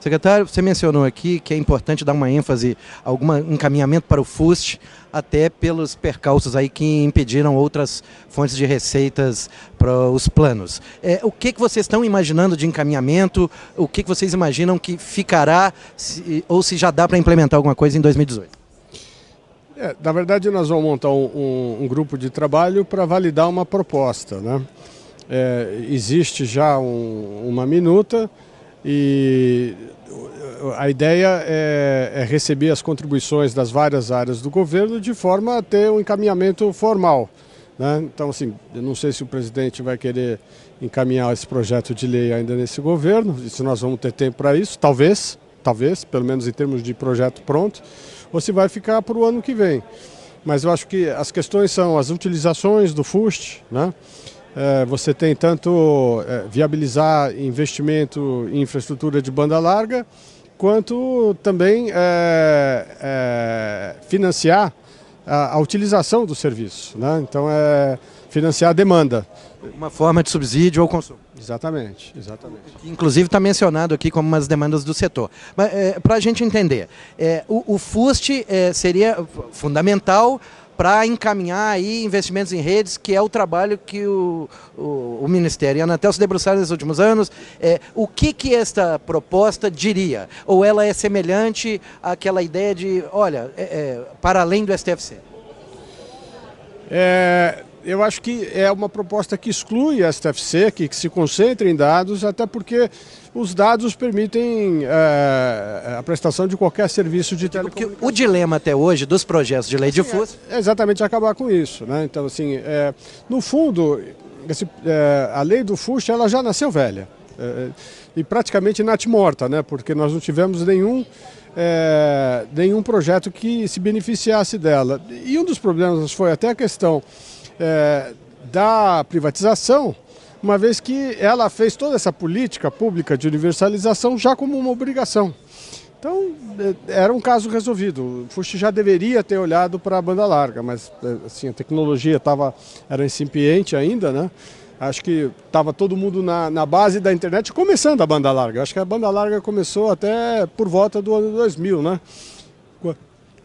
Secretário, você mencionou aqui que é importante dar uma ênfase, algum encaminhamento para o FUST, até pelos percalços aí que impediram outras fontes de receitas para os planos. É, o que, que vocês estão imaginando de encaminhamento? O que, que vocês imaginam que ficará se, ou se já dá para implementar alguma coisa em 2018? É, na verdade, nós vamos montar um, um, um grupo de trabalho para validar uma proposta. Né? É, existe já um, uma minuta e a ideia é, é, receber as contribuições das várias áreas do governo de forma a ter um encaminhamento formal. Né? Então, assim, eu não sei se o presidente vai querer encaminhar esse projeto de lei ainda nesse governo, se nós vamos ter tempo para isso, talvez, talvez, pelo menos em termos de projeto pronto, ou se vai ficar para o ano que vem. Mas eu acho que as questões são as utilizações do FUST, né? É, você tem tanto é, viabilizar investimento em infraestrutura de banda larga, quanto também é, financiar a, a, utilização do serviço. Né? Então, é financiar a demanda. Uma forma de subsídio ao consumo. Exatamente, exatamente. Inclusive está mencionado aqui como umas demandas do setor. Mas é, para a gente entender, é, o, o FUST é, seria fundamental para encaminhar aí investimentos em redes, que é o trabalho que o, o, o Ministério e a Anatel se debruçaram nos últimos anos. É, o que, que esta proposta diria? Ou ela é semelhante àquela ideia de, olha, é, é, para além do STFC? É, eu acho que é uma proposta que exclui a STFC, que, que se concentra em dados, até porque os dados permitem é, a prestação de qualquer serviço de telecomunicação. o dilema até hoje dos projetos de lei assim, difusa... É exatamente é acabar com isso. Né? Então, assim, é, no fundo, esse, é, a lei do FUSH ela já nasceu velha. É, e praticamente natimorta, né? porque nós não tivemos nenhum é, nenhum projeto que se beneficiasse dela. E um dos problemas foi até a questão é, da privatização, uma vez que ela fez toda essa política pública de universalização já como uma obrigação. Então, é, era um caso resolvido. O Fuxi já deveria ter olhado para a banda larga, mas é, assim, a tecnologia tava, era incipiente ainda, né? Acho que estava todo mundo na, na, base da internet, começando a banda larga. Acho que a banda larga começou até por volta do ano 2000, né?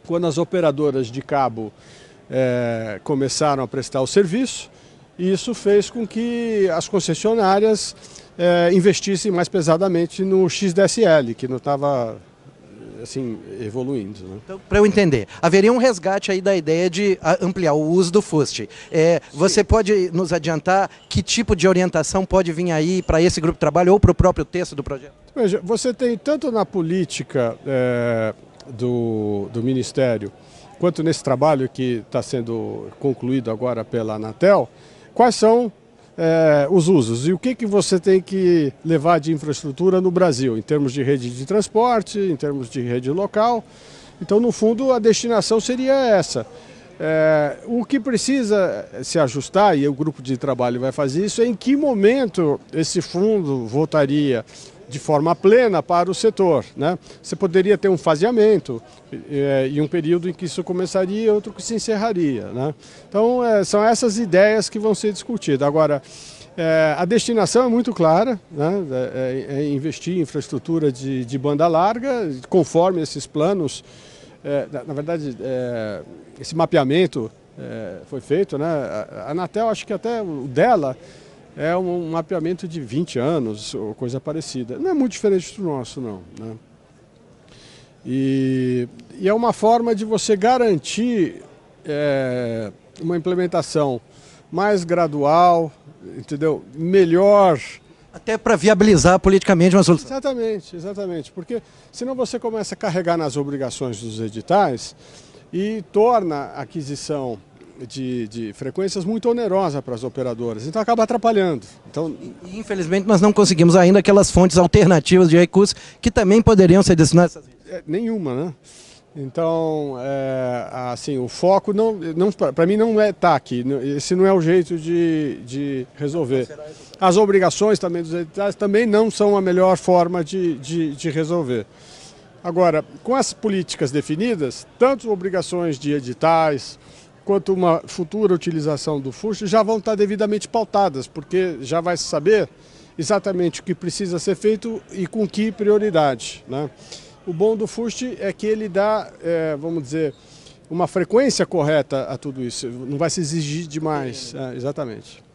Quando as operadoras de cabo é, começaram a prestar o serviço e isso fez com que as concessionárias é, investissem mais pesadamente no XDSL, que não estava assim, evoluindo. Né? Então, para eu entender, haveria um resgate aí da ideia de ah, ampliar o uso do FUST. É, você pode nos adiantar que tipo de orientação pode vir aí para esse grupo de trabalho ou para o próprio texto do projeto? Veja, você tem tanto na política é, do, do Ministério quanto nesse trabalho que está sendo concluído agora pela Anatel, quais são é, os usos e o que, que você tem que levar de infraestrutura no Brasil, em termos de rede de transporte, em termos de rede local. Então, no fundo, a destinação seria essa. É, o que precisa se ajustar, e o grupo de trabalho vai fazer isso, é em que momento esse fundo voltaria de forma plena para o setor. Né? Você poderia ter um faseamento é, e um período em que isso começaria e outro que se encerraria. Né? Então, é, são essas ideias que vão ser discutidas. Agora, é, a destinação é muito clara, né? É, é, é, investir em infraestrutura de, de, banda larga, conforme esses planos, na verdade, esse mapeamento foi feito. Né? A Anatel, acho que até o dela, é um, mapeamento de 20 anos ou coisa parecida. Não é muito diferente do nosso, não. Né? E, e, é uma forma de você garantir é, uma implementação mais gradual, entendeu? Melhor. Até para viabilizar politicamente uma solução. Exatamente, exatamente. Porque senão você começa a carregar nas obrigações dos editais e torna a aquisição de, de frequências muito onerosa para as operadoras, então acaba atrapalhando. Então... E, infelizmente nós não conseguimos ainda aquelas fontes alternativas de recursos que também poderiam ser destinadas é, Nenhuma, né? Então, é, assim, o foco, não, não para mim, não é TAC. Tá esse não é o jeito de, de resolver. As obrigações também dos editais também não são a melhor forma de, de, de resolver. Agora, com as políticas definidas, tanto obrigações de editais, quanto uma futura utilização do FUSH já vão estar devidamente pautadas, porque já vai se saber exatamente o que precisa ser feito e com que prioridade. Né? O bom do FUST é que ele dá, é, vamos dizer, uma frequência correta a tudo isso. Não vai se exigir demais. É, exatamente.